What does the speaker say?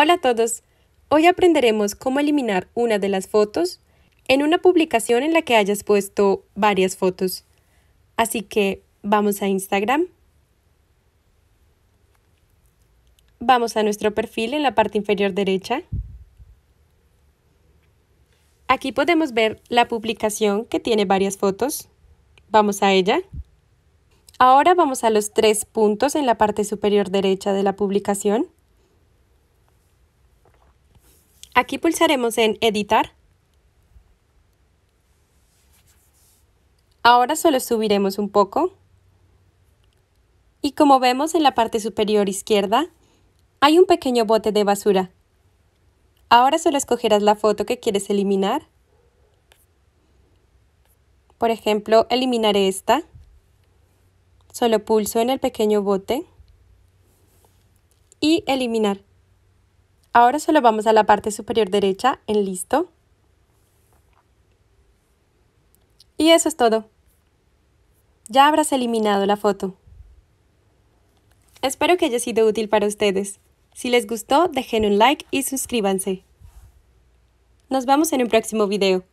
Hola a todos. Hoy aprenderemos cómo eliminar una de las fotos en una publicación en la que hayas puesto varias fotos. Así que vamos a Instagram. Vamos a nuestro perfil en la parte inferior derecha. Aquí podemos ver la publicación que tiene varias fotos. Vamos a ella. Ahora vamos a los tres puntos en la parte superior derecha de la publicación. Aquí pulsaremos en Editar. Ahora solo subiremos un poco. Y como vemos en la parte superior izquierda, hay un pequeño bote de basura. Ahora solo escogerás la foto que quieres eliminar. Por ejemplo, eliminaré esta. Solo pulso en el pequeño bote y eliminar. Ahora solo vamos a la parte superior derecha en listo. Y eso es todo. Ya habrás eliminado la foto. Espero que haya sido útil para ustedes. Si les gustó, dejen un like y suscríbanse. Nos vemos en un próximo video.